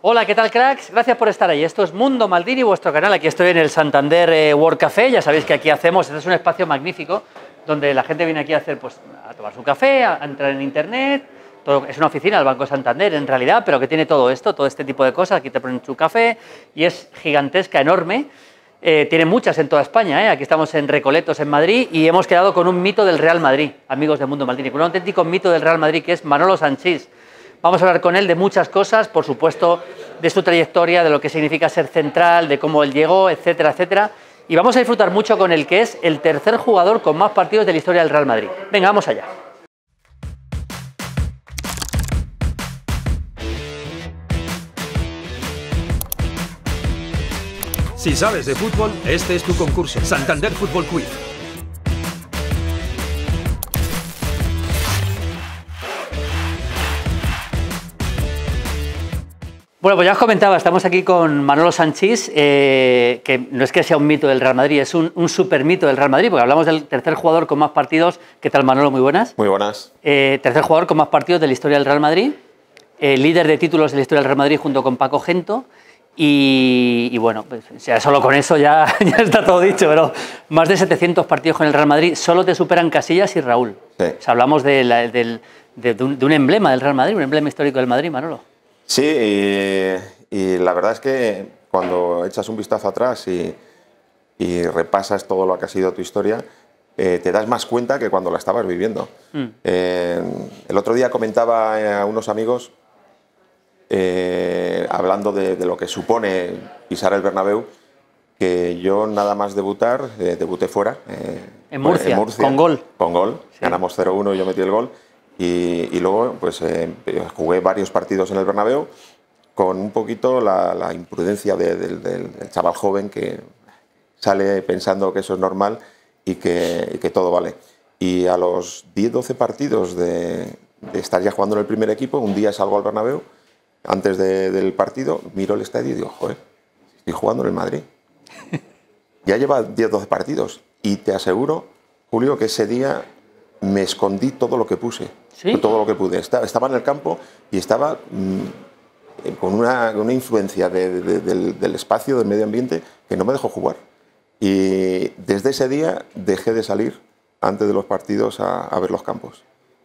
Hola, ¿qué tal, cracks? Gracias por estar ahí. Esto es Mundo Maldini, vuestro canal. Aquí estoy en el Santander Work eh, World Café. Ya sabéis que aquí hacemos, este es un espacio magnífico donde la gente viene aquí a hacer, pues, a tomar su café, a, entrar en internet. Todo, es una oficina del Banco Santander, en realidad, pero que tiene todo esto, todo este tipo de cosas. Aquí te ponen su café y es gigantesca, enorme. Eh, tiene muchas en toda España. Eh. Aquí estamos en Recoletos, en Madrid, y hemos quedado con un mito del Real Madrid, amigos de Mundo Maldini, con un auténtico mito del Real Madrid que es Manolo Sanchís Vamos a hablar con él de muchas cosas, por supuesto, de su trayectoria, de lo que significa ser central, de cómo él llegó, etcétera, etcétera. Y vamos a disfrutar mucho con el que es el tercer jugador con más partidos de la historia del Real Madrid. Venga, vamos allá. Si sabes de fútbol, este es tu concurso. Santander Fútbol Quiz. Bueno, pues ya os comentaba, estamos aquí con Manolo Sanchís, eh, que no es que sea un mito del Real Madrid, es un, un, mito del Real Madrid, porque hablamos del tercer jugador con más partidos. ¿Qué tal, Manolo? Muy buenas. Muy buenas. Eh, tercer jugador con más partidos de la historia del Real Madrid, eh, líder de títulos de la historia del Real Madrid junto con Paco Gento. Y, bueno, pues, solo con eso ya, está todo dicho, pero más de 700 partidos con el Real Madrid, solo te superan Casillas y Raúl. Sí. hablamos de un emblema del Real Madrid, un emblema histórico del Madrid, Manolo. Sí, y, la verdad es que cuando echas un vistazo atrás y, repasas todo lo que ha sido tu historia, eh, te das más cuenta que cuando la estabas viviendo. Mm. Eh, el otro día comentaba eh, a unos amigos, hablando de, lo que supone pisar el Bernabéu, que yo nada más debutar, debuté fuera. En Murcia, con gol. Con gol, ganamos 0-1 y yo metí el gol. Y, luego pues eh, jugué varios partidos en el Bernabéu con un poquito la, imprudencia del, chaval joven que sale pensando que eso es normal y que, todo vale. Y a los 10-12 partidos de, estar ya jugando en el primer equipo, un día salgo al Bernabéu, antes del partido, miro el estadio y digo, joder, estoy jugando en el Madrid. Ya lleva 10-12 partidos y te aseguro, Julio, que ese día me escondí todo lo que puse, todo lo que pude. Estaba en el campo y estaba mm, eh, con una, influencia del, del, espacio, del medio ambiente, que no me dejó jugar. Y desde ese día dejé de salir antes de los partidos a, ver los campos.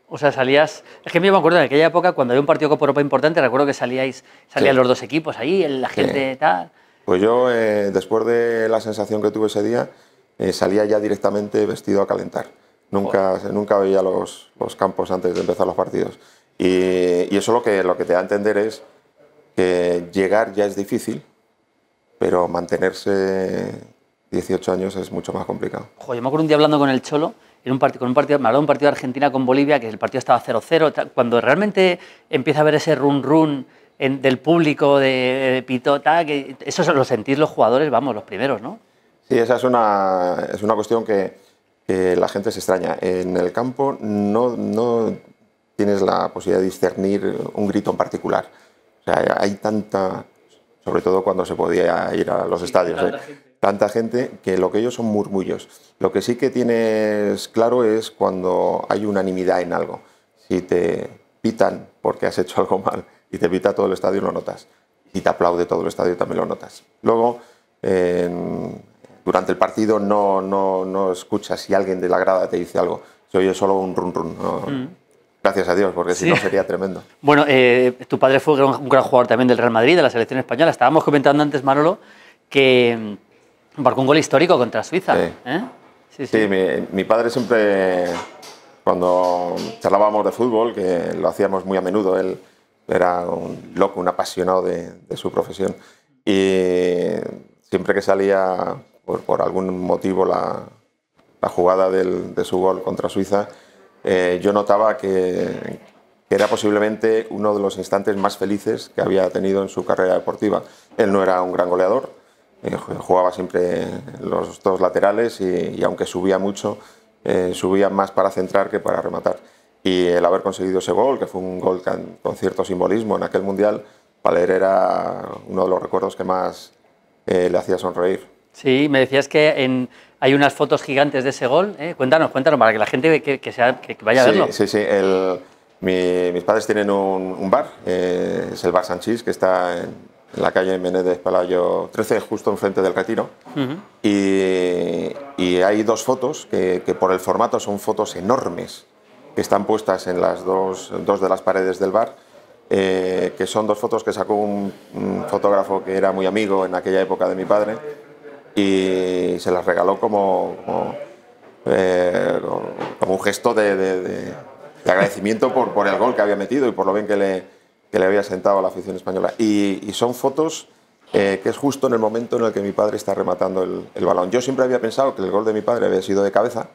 O sea, salías. Es que me acuerdo en aquella época, cuando había un partido Copa Europa importante, recuerdo que salíais, salían los dos equipos ahí, la gente tal. Pues yo, eh, después de la sensación que tuve ese día, eh, salía ya directamente vestido a calentar. Nunca, nunca veía los, los, campos antes de empezar los partidos. Y, y, eso lo que, lo que te da a entender es que llegar ya es difícil, pero mantenerse 18 años es mucho más complicado. Joder, yo me acuerdo un día hablando con el Cholo en un partido, un partido, me habló de un partido de Argentina con Bolivia, que el partido estaba 0-0, cuando realmente empieza a haber ese run-run del público de, de pitota, que eso lo sentís los jugadores, vamos, los primeros, ¿no? Sí, esa es una, es una cuestión que, eh, la gente se extraña. En el campo no, no tienes la posibilidad de discernir un grito en particular. hay tanta, sobre todo cuando se podía ir a los estadios, ¿eh? tanta, gente. que lo que ellos son murmullos. Lo que sí que tienes claro es cuando hay unanimidad en algo. Si te pitan porque has hecho algo mal y te pita todo el estadio, lo notas. Si te aplaude todo el estadio, también lo notas. Luego, en durante el partido no, no, no escuchas si alguien de la grada te dice algo. Se oye solo un run run. Mm. Gracias a Dios, porque si no sería tremendo. Bueno, eh, tu padre fue un gran jugador también del Real Madrid, de la selección española. Estábamos comentando antes, Manolo, que mm, marcó un gol histórico contra Suiza. Sí, ¿eh? sí, sí. Mi, padre siempre, cuando charlábamos de fútbol, que lo hacíamos muy a menudo, él era un loco, un apasionado de, de su profesión. Y siempre que salía por, algún motivo la, jugada de su gol contra Suiza, eh, yo notaba que, era posiblemente uno de los instantes más felices que había tenido en su carrera deportiva. Él no era un gran goleador, eh, jugaba siempre los dos laterales y, aunque subía mucho, eh, subía más para centrar que para rematar. Y el haber conseguido ese gol, que fue un gol con cierto simbolismo en aquel mundial, para era uno de los recuerdos que más le hacía sonreír. Sí, me decías que hay unas fotos gigantes de ese gol. ¿eh? Cuéntanos, cuéntanos, para que la gente que, vaya a verlo. Sí, sí. mis padres tienen un, bar, eh, es el Bar Sanchís, que está en, la calle Menéndez Palayo 13, justo enfrente del Retiro. y, hay dos fotos que, por el formato son fotos enormes, que están puestas en las dos, de las paredes del bar. Eh, que son dos fotos que sacó un fotógrafo que era muy amigo en aquella época de mi padre, y se las regaló como, como, eh, un gesto de, agradecimiento por, por, el gol que había metido y por lo bien que le, que le había sentado a la afición española. Y, son fotos eh, que es justo en el momento en el que mi padre está rematando el, balón. Yo siempre había pensado que el gol de mi padre había sido de cabeza,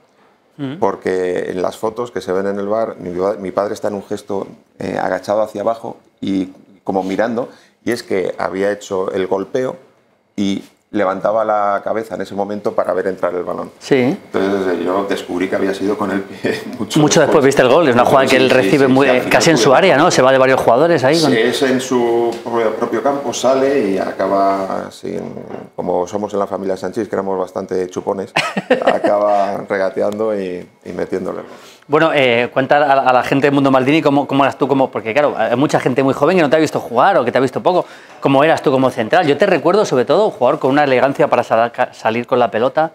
porque en las fotos que se ven en el bar, mi, padre está en un gesto eh, agachado hacia abajo y como mirando, y es que había hecho el golpeo y levantaba la cabeza en ese momento para ver entrar el balón. Sí. Entonces yo descubrí que había sido con el pie mucho, mucho después. viste el gol, es una jugada que él recibe muy, casi en su área, ¿no? Se va de varios jugadores ahí. es en su propio campo, sale y acaba, así, como somos en la familia Sánchez, que éramos bastante chupones, acaba regateando y, y metiéndole. Bueno, eh, cuenta a, la gente del mundo Maldini cómo, eras tú como, porque claro, hay mucha gente muy joven que no te ha visto jugar o que te ha visto poco, cómo eras tú como central. Yo te recuerdo sobre todo jugar con una elegancia para salir con la pelota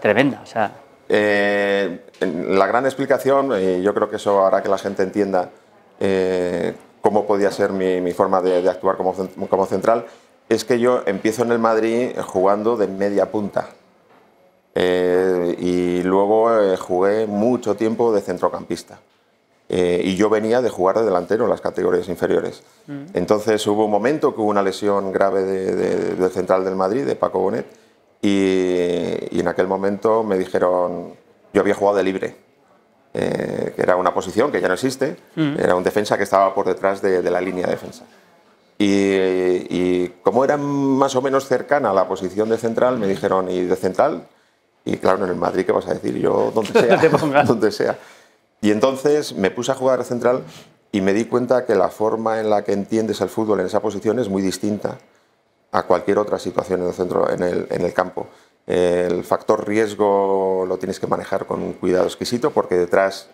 tremenda. O sea. Eh, la gran explicación, y yo creo que eso hará que la gente entienda eh, cómo podía ser mi, forma de, actuar como, como, central, es que yo empiezo en el Madrid jugando de media punta. Eh, y luego eh, jugué mucho tiempo de centrocampista. Eh, y yo venía de jugar de delantero en las categorías inferiores. Mm. Entonces hubo un momento que hubo una lesión grave de, central del Madrid, de Paco Bonet, y, en aquel momento me dijeron, yo había jugado de libre, eh, era una posición que ya no existe, mm. era un defensa que estaba por detrás de, la línea defensa. Y, y, como era más o menos cercana a la posición de central, me dijeron, ¿y de central? Y claro, en el Madrid, ¿qué vas a decir? Yo, donde sea, donde sea. Y entonces me puse a jugar central y me di cuenta que la forma en la que entiendes el fútbol en esa posición es muy distinta a cualquier otra situación en el, centro, en el, en el campo. El factor riesgo lo tienes que manejar con un cuidado exquisito porque detrás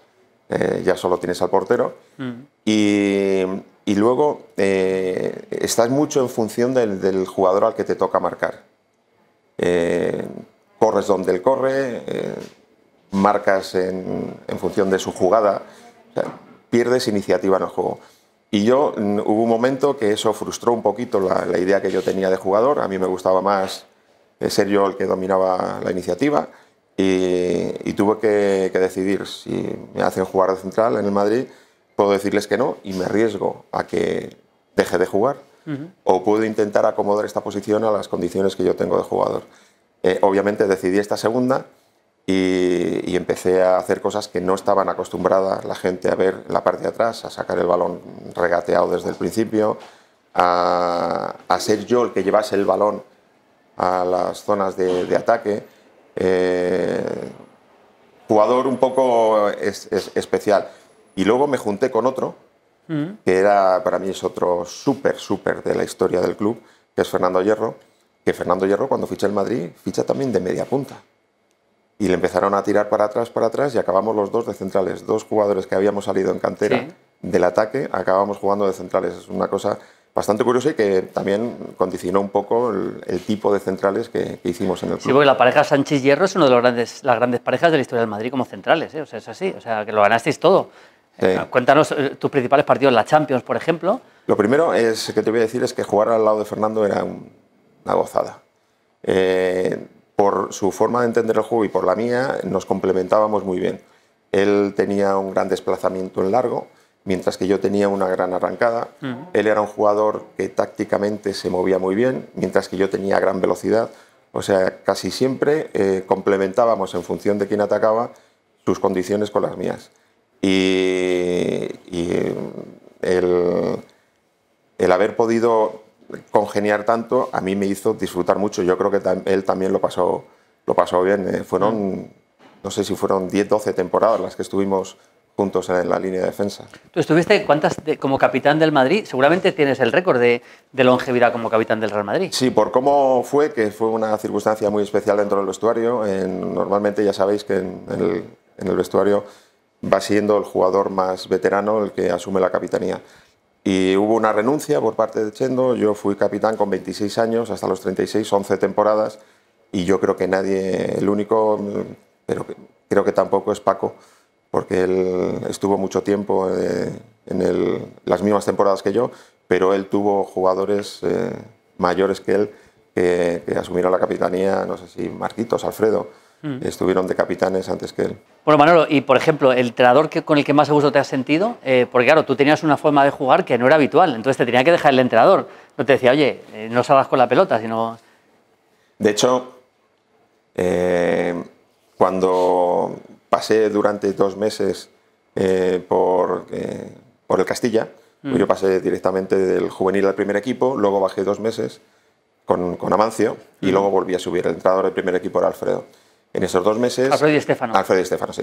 eh, ya solo tienes al portero. Mm. Y, y, luego eh, estás mucho en función del, jugador al que te toca marcar. Eh, corres donde él corre, eh, marcas en, función de su jugada, pierdes iniciativa en el juego. Y yo mm, hubo un momento que eso frustró un poquito la, idea que yo tenía de jugador, a mí me gustaba más eh, ser yo el que dominaba la iniciativa y, tuve que, decidir si me hacen jugar de central en el Madrid, puedo decirles que no y me arriesgo a que deje de jugar. o puedo intentar acomodar esta posición a las condiciones que yo tengo de jugador. Eh, obviamente decidí esta segunda y, empecé a hacer cosas que no estaban acostumbradas la gente a ver la parte de atrás, a sacar el balón regateado desde el principio, a, ser yo el que llevase el balón a las zonas de, ataque. Eh, jugador un poco especial. Y luego me junté con otro, mm. que era para mí es otro súper, súper de la historia del club, que es Fernando Hierro que Fernando Hierro cuando ficha el Madrid ficha también de media punta. Y le empezaron a tirar para atrás, para atrás y acabamos los dos de centrales. Dos jugadores que habíamos salido en cantera del ataque acabamos jugando de centrales. Es una cosa bastante curiosa y que también condicionó un poco el, tipo de centrales que, hicimos en el club. Sí, porque la pareja Sánchez-Hierro es una de los grandes, las grandes parejas de la historia del Madrid como centrales. ¿eh? O sea, es así. O sea, que lo ganasteis todo. Eh, cuéntanos eh, tus principales partidos en la Champions, por ejemplo. Lo primero es que te voy a decir es que jugar al lado de Fernando era un una gozada. Eh, por su forma de entender el juego y por la mía, nos complementábamos muy bien. Él tenía un gran desplazamiento en largo, mientras que yo tenía una gran arrancada. Él era un jugador que tácticamente se movía muy bien, mientras que yo tenía gran velocidad. O sea, casi siempre eh, complementábamos en función de quién atacaba sus condiciones con las mías. Y, y eh, el, el haber podido congeniar tanto, a mí me hizo disfrutar mucho. Yo creo que él también lo pasó, lo pasó bien. Eh, fueron, no sé si fueron 10, 12 temporadas las que estuvimos juntos en la línea de defensa. ¿Tú estuviste cuántas como capitán del Madrid? Seguramente tienes el récord de, longevidad como capitán del Real Madrid. Sí, por cómo fue, que fue una circunstancia muy especial dentro del vestuario. normalmente ya sabéis que en el vestuario va siendo el jugador más veterano el que asume la capitanía. Y hubo una renuncia por parte de Chendo, yo fui capitán con 26 años, hasta los 36, 11 temporadas, y yo creo que nadie, el único, pero creo que tampoco es Paco, porque él estuvo mucho tiempo eh, en las mismas temporadas que yo, pero él tuvo jugadores eh, mayores que él que, asumieron la capitanía, no sé si Marquitos, Alfredo, mm. estuvieron de capitanes antes que él. Bueno, Manolo, y por ejemplo, el entrenador con el que más a gusto te has sentido, eh, porque claro, tú tenías una forma de jugar que no era habitual, entonces te tenía que dejar el entrenador. No te decía, oye, eh, no salgas con la pelota, sino. De hecho, eh, cuando pasé durante dos meses por, el Castilla, pues mm. yo pasé directamente del juvenil al primer equipo, luego bajé dos meses con, Amancio y mm. luego volví a subir. El entrenador del primer equipo era Alfredo. En esos dos meses... Alfredo y Estefano. y Estefano, sí.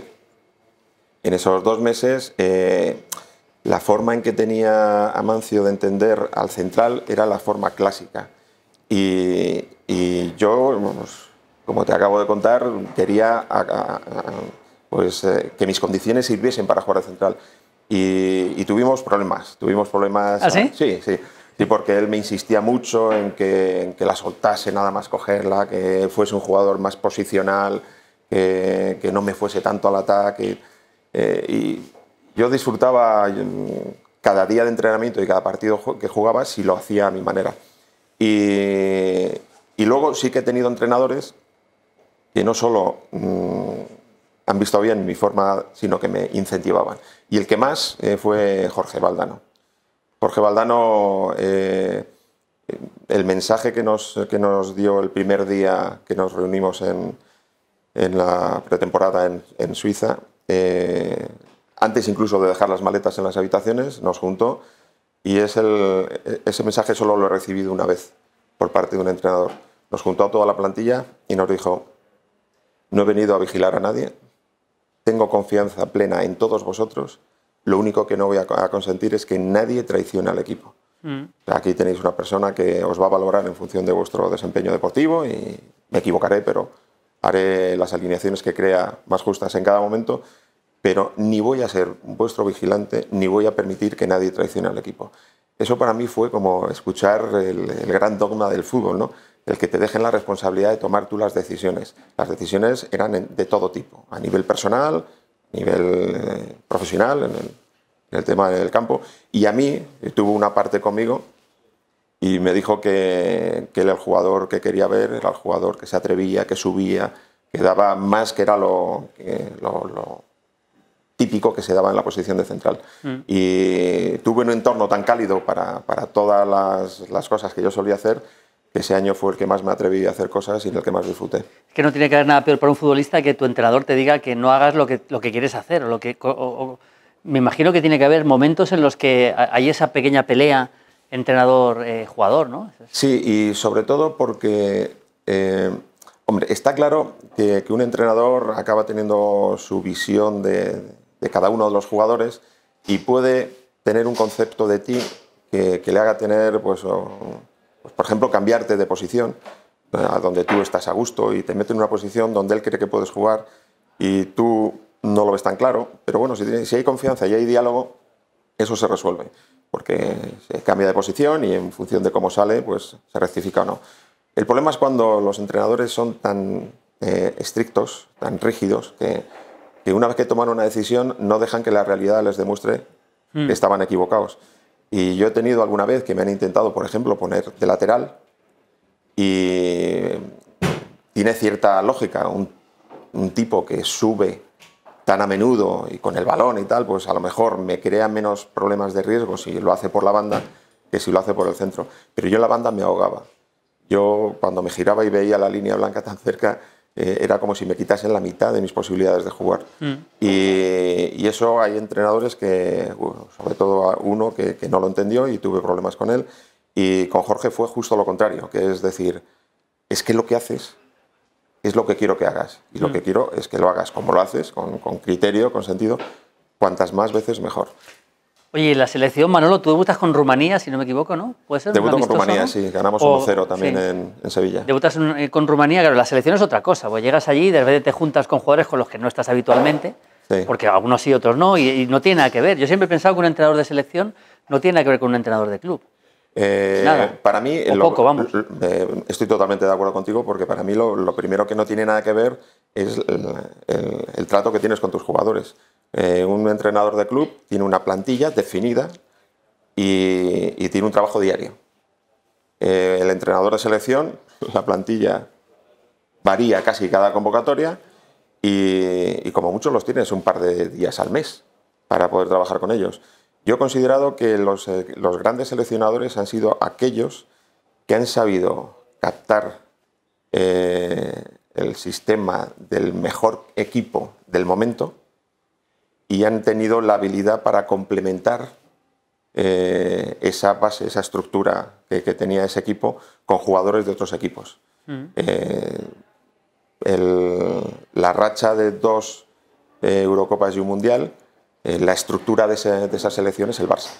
En esos dos meses, eh, la forma en que tenía Amancio de entender al central era la forma clásica. Y, y yo, como te acabo de contar, quería pues, eh, que mis condiciones sirviesen para jugar al central. Y, tuvimos problemas. Tuvimos problemas. ¿Ah, sí? Sí, sí y porque él me insistía mucho en que, la soltase nada más cogerla, que fuese un jugador más posicional, que, no me fuese tanto al ataque. Eh, y yo disfrutaba cada día de entrenamiento y cada partido que jugaba si lo hacía a mi manera. Y, y luego sí que he tenido entrenadores que no solo mm, han visto bien mi forma, sino que me incentivaban. Y el que más eh, fue Jorge Valdano Jorge Valdano, eh, el mensaje que nos, dio el primer día que nos reunimos en, la pretemporada en, Suiza, eh, antes incluso de dejar las maletas en las habitaciones, nos juntó y es el, ese mensaje solo lo he recibido una vez por parte de un entrenador. Nos juntó a toda la plantilla y nos dijo, no he venido a vigilar a nadie, tengo confianza plena en todos vosotros lo único que no voy a consentir es que nadie traicione al equipo. Mm. Aquí tenéis una persona que os va a valorar en función de vuestro desempeño deportivo y me equivocaré, pero haré las alineaciones que crea más justas en cada momento, pero ni voy a ser vuestro vigilante, ni voy a permitir que nadie traicione al equipo. Eso para mí fue como escuchar el, gran dogma del fútbol, el que te dejen la responsabilidad de tomar tú las decisiones. Las decisiones eran de todo tipo, a nivel personal, nivel eh, profesional, en el, tema del campo, y a mí tuvo una parte conmigo y me dijo que, que, era el jugador que quería ver, era el jugador que se atrevía, que subía, que daba más que era lo, eh, lo, típico que se daba en la posición de central. Mm. Y tuve un entorno tan cálido para, para todas las, las, cosas que yo solía hacer ese año fue el que más me atreví a hacer cosas y el que más disfruté. Es que no tiene que haber nada peor para un futbolista que tu entrenador te diga que no hagas lo que, lo que quieres hacer. O lo que, me imagino que tiene que haber momentos en los que hay esa pequeña pelea entrenador-jugador, eh, ¿no? Sí, y sobre todo porque, eh, hombre, está claro que, un entrenador acaba teniendo su visión de, cada uno de los jugadores y puede tener un concepto de ti que, le haga tener, pues... Pues, por ejemplo, cambiarte de posición eh, a donde tú estás a gusto y te mete en una posición donde él cree que puedes jugar y tú no lo ves tan claro, pero bueno, si, hay confianza y hay diálogo, eso se resuelve, porque se cambia de posición y en función de cómo sale, pues se rectifica o no. El problema es cuando los entrenadores son tan eh, estrictos, tan rígidos, que, una vez que toman una decisión no dejan que la realidad les demuestre que mm. estaban equivocados. Y yo he tenido alguna vez que me han intentado, por ejemplo, poner de lateral y tiene cierta lógica. Un, tipo que sube tan a menudo y con el balón y tal, pues a lo mejor me crea menos problemas de riesgo si lo hace por la banda que si lo hace por el centro. Pero yo en la banda me ahogaba. Yo cuando me giraba y veía la línea blanca tan cerca, eh, era como si me quitasen la mitad de mis posibilidades de jugar. Mm. Y, eso hay entrenadores que, sobre todo uno que, no lo entendió y tuve problemas con él, y con Jorge fue justo lo contrario, que es decir, es que lo que haces es lo que quiero que hagas. Y lo mm. que quiero es que lo hagas como lo haces, con criterio, con sentido, cuantas más veces mejor. Oye, la selección, Manolo, tú debutas con Rumanía, si no me equivoco, ¿no? ¿Puede ser? Debuto con Rumanía, sí, ganamos 1-0 también en, Sevilla. Debutas eh, con Rumanía, claro, la selección es otra cosa, pues llegas allí y de repente te juntas con jugadores con los que no estás habitualmente, porque algunos sí, otros no, y, y, no tiene nada que ver. Yo siempre he pensado que un entrenador de selección no tiene nada que ver con un entrenador de club. Eh, para mí, eh, estoy totalmente de acuerdo contigo porque para mí lo, primero que no tiene nada que ver es el, trato que tienes con tus jugadores. Eh, un entrenador de club tiene una plantilla definida y, tiene un trabajo diario. el entrenador de selección, la plantilla varía casi cada convocatoria y como muchos los tienes un par de días al mes para poder trabajar con ellos. Yo he considerado que eh, los, grandes seleccionadores han sido aquellos que han sabido captar eh, el sistema del mejor equipo del momento y han tenido la habilidad para complementar eh, esa base, esa estructura que, tenía ese equipo con jugadores de otros equipos. Mm. la racha de dos Eurocopas y un Mundial eh, la estructura de, esa selección es el Barça.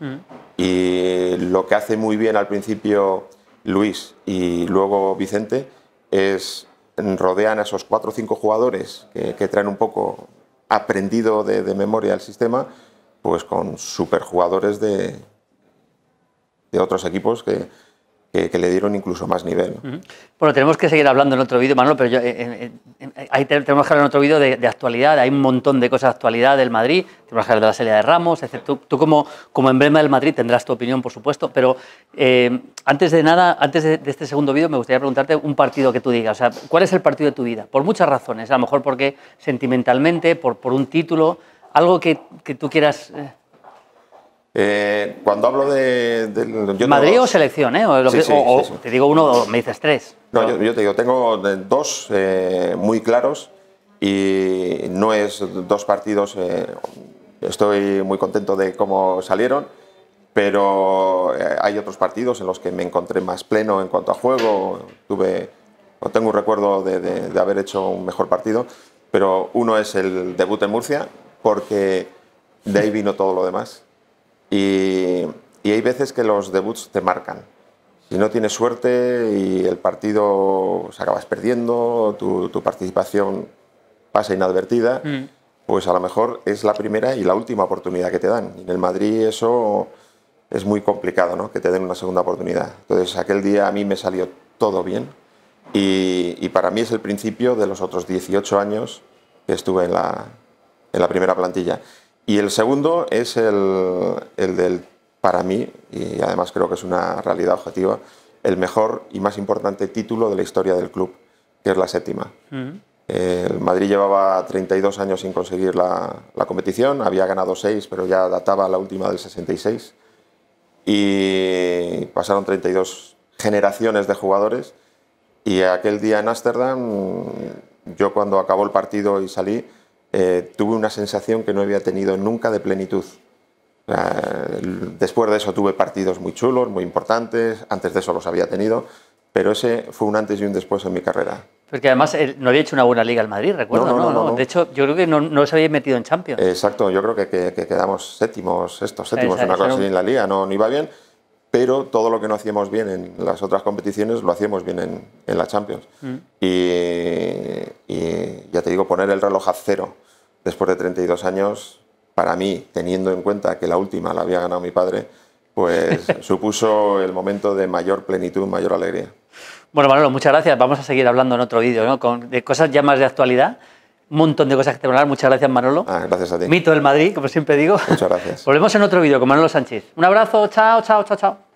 Mm. Y lo que hace muy bien al principio Luis y luego Vicente es rodean a esos cuatro o cinco jugadores que, traen un poco aprendido de, memoria el sistema, pues con superjugadores de, de otros equipos que, que, le dieron incluso más nivel. Bueno, tenemos que seguir hablando en otro vídeo, Manolo, pero yo, eh, eh, eh, tenemos que hablar en otro vídeo de, actualidad. Hay un montón de cosas de actualidad del Madrid. Tenemos que hablar de la salida de Ramos, etc. Tú, como, emblema del Madrid tendrás tu opinión, por supuesto, pero antes de nada, antes de, este segundo vídeo, me gustaría preguntarte un partido que tú digas. O sea, ¿cuál es el partido de tu vida? Por muchas razones, a lo mejor porque sentimentalmente, por, un título, algo que tú quieras eh, cuando hablo de. de Madrid o selección, O, te digo uno, me dices tres. No, Yo, te digo, tengo eh, dos eh, muy claros y no es dos partidos. estoy muy contento de cómo salieron, pero hay otros partidos en los que me encontré más pleno en cuanto a juego. Tuve, o tengo un recuerdo de haber hecho un mejor partido, pero uno es el debut en Murcia, porque de ahí vino todo lo demás. Y, hay veces que los debuts te marcan. Si no tienes suerte y el partido se acabas perdiendo, tu, participación pasa inadvertida, mm. pues a lo mejor es la primera y la última oportunidad que te dan. en el Madrid eso es muy complicado, ¿no? que te den una segunda oportunidad. Entonces aquel día a mí me salió todo bien y, para mí es el principio de los otros 18 años que estuve en la, en la primera plantilla. Y el segundo es el, del, para mí, y además creo que es una realidad objetiva, el mejor y más importante título de la historia del club, que es la séptima. Mm. El Madrid llevaba 32 años sin conseguir la, la competición, había ganado 6, pero ya databa la última del 66. Y pasaron 32 generaciones de jugadores. Y aquel día en Ámsterdam, yo cuando acabó el partido y salí, eh, tuve una sensación que no había tenido nunca de plenitud. Eh, después de eso tuve partidos muy chulos, muy importantes, antes de eso los había tenido, pero ese fue un antes y un después en mi carrera. Porque además no había hecho una buena liga al Madrid, recuerdo, no De hecho, yo creo que no, no se había metido en Champions. Exacto, yo creo que, quedamos séptimos, estos séptimos, en la liga, no, iba bien, pero todo lo que no hacíamos bien en las otras competiciones lo hacíamos bien en, la Champions. Mm. y, te digo, poner el reloj a cero después de 32 años, para mí, teniendo en cuenta que la última la había ganado mi padre, pues supuso el momento de mayor plenitud, mayor alegría. Bueno, Manolo, muchas gracias. Vamos a seguir hablando en otro vídeo, ¿no? Con, de cosas ya más de actualidad. Un montón de cosas que te van a hablar. Muchas gracias, Manolo. Ah, gracias a ti. Mito del Madrid, como siempre digo. Muchas gracias. Volvemos en otro vídeo con Manolo Sánchez. Un abrazo, chao, chao, chao, chao.